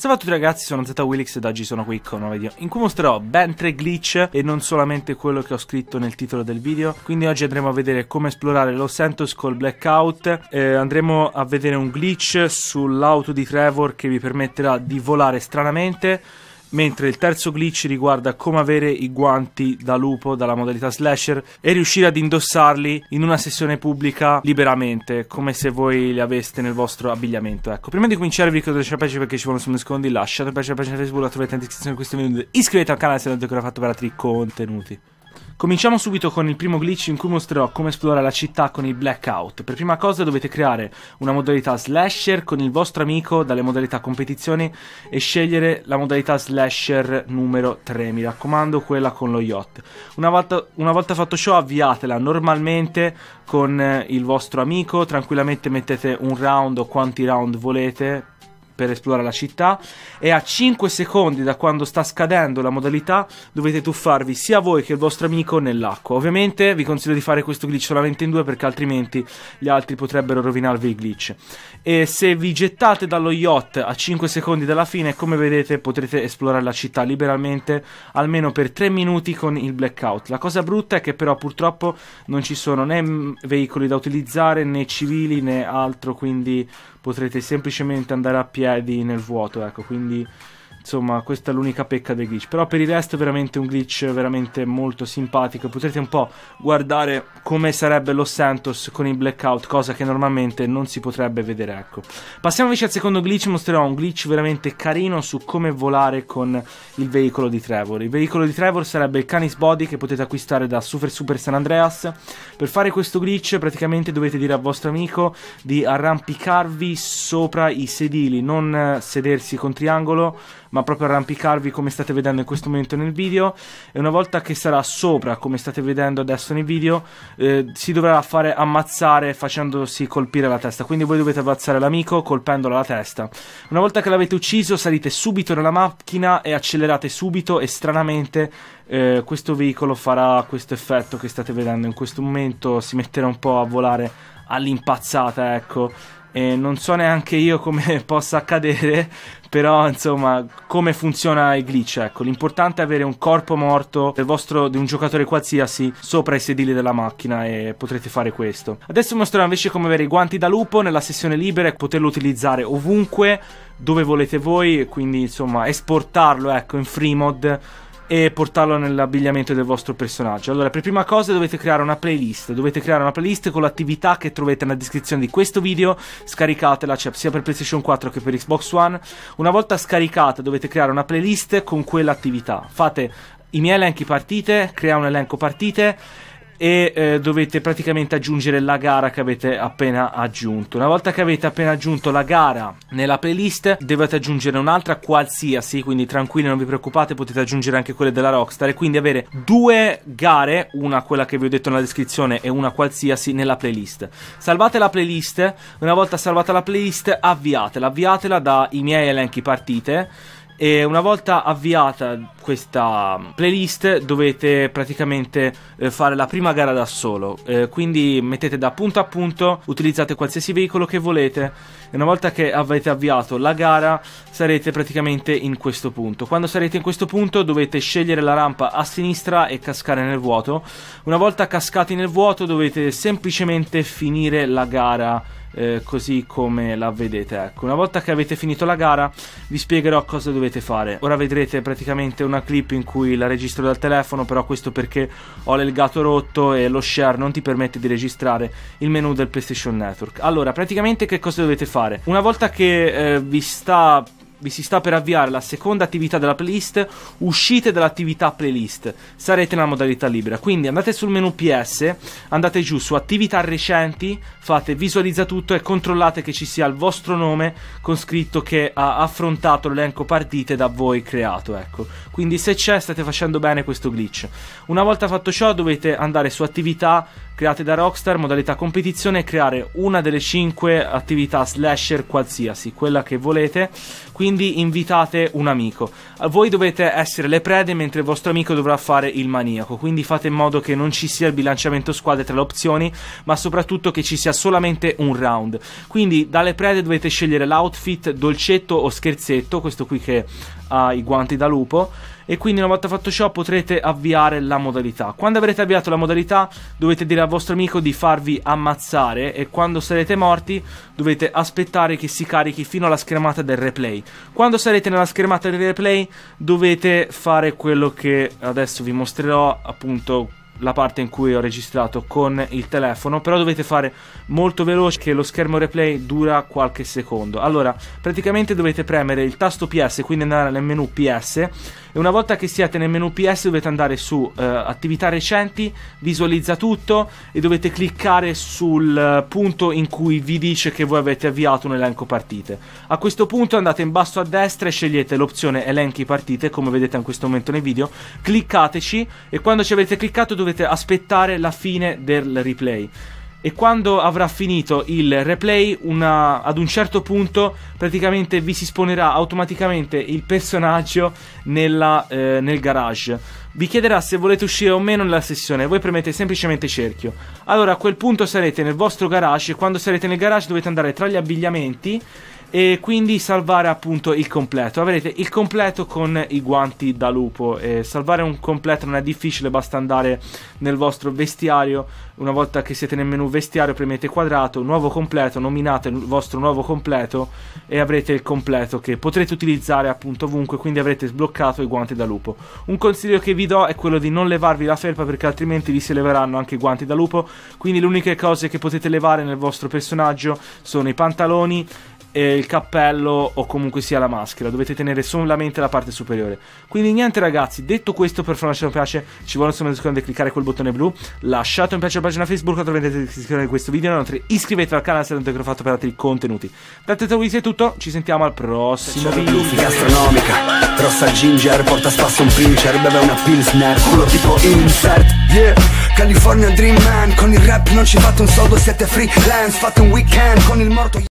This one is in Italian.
Salve a tutti ragazzi, sono Zeta e oggi sono qui con un nuovo video in cui mostrerò ben tre glitch e non solamente quello che ho scritto nel titolo del video quindi oggi andremo a vedere come esplorare Los Santos col Blackout eh, andremo a vedere un glitch sull'auto di Trevor che vi permetterà di volare stranamente mentre il terzo glitch riguarda come avere i guanti da lupo dalla modalità slasher e riuscire ad indossarli in una sessione pubblica liberamente, come se voi li aveste nel vostro abbigliamento. Ecco, prima di cominciare vi ricordo di lasciare piace perché ci vogliono su nascondi, lasciate piace la pagina Facebook, la trovate in descrizione di questo video, iscrivetevi al canale se non avete ancora fatto per altri contenuti. Cominciamo subito con il primo glitch in cui mostrerò come esplorare la città con i blackout. Per prima cosa dovete creare una modalità slasher con il vostro amico dalle modalità competizioni e scegliere la modalità slasher numero 3, mi raccomando quella con lo yacht. Una volta, una volta fatto ciò avviatela normalmente con il vostro amico, tranquillamente mettete un round o quanti round volete per esplorare la città e a 5 secondi da quando sta scadendo la modalità dovete tuffarvi sia voi che il vostro amico nell'acqua. Ovviamente vi consiglio di fare questo glitch solamente in due perché altrimenti gli altri potrebbero rovinarvi il glitch. E se vi gettate dallo yacht a 5 secondi dalla fine, come vedete potrete esplorare la città liberamente almeno per 3 minuti con il blackout. La cosa brutta è che però purtroppo non ci sono né veicoli da utilizzare né civili né altro, quindi potrete semplicemente andare a piedi di, nel vuoto, ecco, quindi insomma questa è l'unica pecca del glitch però per il resto è veramente un glitch veramente molto simpatico potrete un po' guardare come sarebbe lo Santos con il blackout cosa che normalmente non si potrebbe vedere ecco passiamo invece al secondo glitch mostrerò un glitch veramente carino su come volare con il veicolo di Trevor il veicolo di Trevor sarebbe il Canis Body che potete acquistare da Super Super San Andreas per fare questo glitch praticamente dovete dire al vostro amico di arrampicarvi sopra i sedili non sedersi con triangolo ma proprio arrampicarvi come state vedendo in questo momento nel video e una volta che sarà sopra come state vedendo adesso nel video eh, si dovrà fare ammazzare facendosi colpire la testa quindi voi dovete ammazzare l'amico colpendolo alla testa una volta che l'avete ucciso salite subito nella macchina e accelerate subito e stranamente eh, questo veicolo farà questo effetto che state vedendo in questo momento si metterà un po' a volare all'impazzata ecco e non so neanche io come possa accadere, però insomma come funziona il glitch. Ecco, l'importante è avere un corpo morto del vostro, di un giocatore qualsiasi sopra i sedili della macchina e potrete fare questo. Adesso vi mostrerò invece come avere i guanti da lupo nella sessione libera e poterlo utilizzare ovunque, dove volete voi, quindi insomma esportarlo ecco in free mod e portarlo nell'abbigliamento del vostro personaggio. Allora, per prima cosa dovete creare una playlist, dovete creare una playlist con l'attività che trovate nella descrizione di questo video, scaricatela, c'è cioè, sia per PlayStation 4 che per Xbox One. Una volta scaricata dovete creare una playlist con quell'attività. Fate i miei elenchi partite, crea un elenco partite e eh, dovete praticamente aggiungere la gara che avete appena aggiunto. Una volta che avete appena aggiunto la gara nella playlist, dovete aggiungere un'altra qualsiasi, quindi tranquilli, non vi preoccupate, potete aggiungere anche quelle della Rockstar e quindi avere due gare, una quella che vi ho detto nella descrizione e una qualsiasi nella playlist. Salvate la playlist, una volta salvata la playlist avviatela, avviatela dai miei elenchi partite e una volta avviata questa playlist dovete praticamente eh, fare la prima gara da solo eh, quindi mettete da punto a punto utilizzate qualsiasi veicolo che volete e una volta che avete avviato la gara sarete praticamente in questo punto quando sarete in questo punto dovete scegliere la rampa a sinistra e cascare nel vuoto una volta cascati nel vuoto dovete semplicemente finire la gara eh, così come la vedete. Ecco. Una volta che avete finito la gara vi spiegherò cosa dovete fare. Ora vedrete praticamente una clip in cui la registro dal telefono, però questo perché ho l'elgato rotto e lo share non ti permette di registrare il menu del PlayStation Network. Allora, praticamente che cosa dovete fare? Una volta che eh, vi sta vi si sta per avviare la seconda attività della playlist, uscite dall'attività playlist, sarete nella modalità libera. Quindi andate sul menu PS, andate giù su attività recenti, fate visualizza tutto e controllate che ci sia il vostro nome con scritto che ha affrontato l'elenco partite da voi creato, ecco. Quindi se c'è state facendo bene questo glitch. Una volta fatto ciò dovete andare su attività create da Rockstar, modalità competizione e creare una delle 5 attività slasher qualsiasi, quella che volete. Quindi quindi invitate un amico. Voi dovete essere le prede mentre il vostro amico dovrà fare il maniaco, quindi fate in modo che non ci sia il bilanciamento squadre tra le opzioni, ma soprattutto che ci sia solamente un round. Quindi dalle prede dovete scegliere l'outfit dolcetto o scherzetto, questo qui che ha i guanti da lupo e quindi una volta fatto ciò potrete avviare la modalità. Quando avrete avviato la modalità dovete dire al vostro amico di farvi ammazzare e quando sarete morti dovete aspettare che si carichi fino alla schermata del replay. Quando sarete nella schermata del replay dovete fare quello che adesso vi mostrerò appunto la parte in cui ho registrato con il telefono, però dovete fare molto veloce che lo schermo replay dura qualche secondo. Allora, praticamente dovete premere il tasto PS, quindi andare nel menu PS e una volta che siete nel menu PS dovete andare su eh, attività recenti, visualizza tutto e dovete cliccare sul eh, punto in cui vi dice che voi avete avviato un elenco partite. A questo punto andate in basso a destra e scegliete l'opzione elenchi partite, come vedete in questo momento nel video, cliccateci e quando ci avete cliccato dovete dovete aspettare la fine del replay e quando avrà finito il replay una, ad un certo punto praticamente vi si esponerà automaticamente il personaggio nella, eh, nel garage vi chiederà se volete uscire o meno nella sessione voi premete semplicemente cerchio allora a quel punto sarete nel vostro garage e quando sarete nel garage dovete andare tra gli abbigliamenti e quindi salvare appunto il completo. Avrete il completo con i guanti da lupo. Eh, salvare un completo non è difficile, basta andare nel vostro vestiario. Una volta che siete nel menu vestiario, premete quadrato, nuovo completo, nominate il vostro nuovo completo e avrete il completo che potrete utilizzare appunto ovunque. Quindi avrete sbloccato i guanti da lupo. Un consiglio che vi do è quello di non levarvi la felpa perché altrimenti vi si leveranno anche i guanti da lupo. Quindi le uniche cose che potete levare nel vostro personaggio sono i pantaloni eh, il cappello o comunque sia la maschera, dovete tenere solamente la parte superiore. Quindi niente ragazzi, detto questo per favore lasciate un piace, ci vuole insomma di cliccare quel bottone blu, lasciate un piace alla pagina Facebook, troverete in descrizione di questo video, inoltre iscrivetevi al canale se non avete ancora fatto per altri contenuti. Da Teta Wizzy è tutto, ci sentiamo al prossimo video. Blu, gastronomica, ginger, porta spasso un pincher, beve una pilsner, culo tipo insert, yeah, California Dream Man, con il rap non ci fate un soldo, siete freelance, fate un weekend con il morto.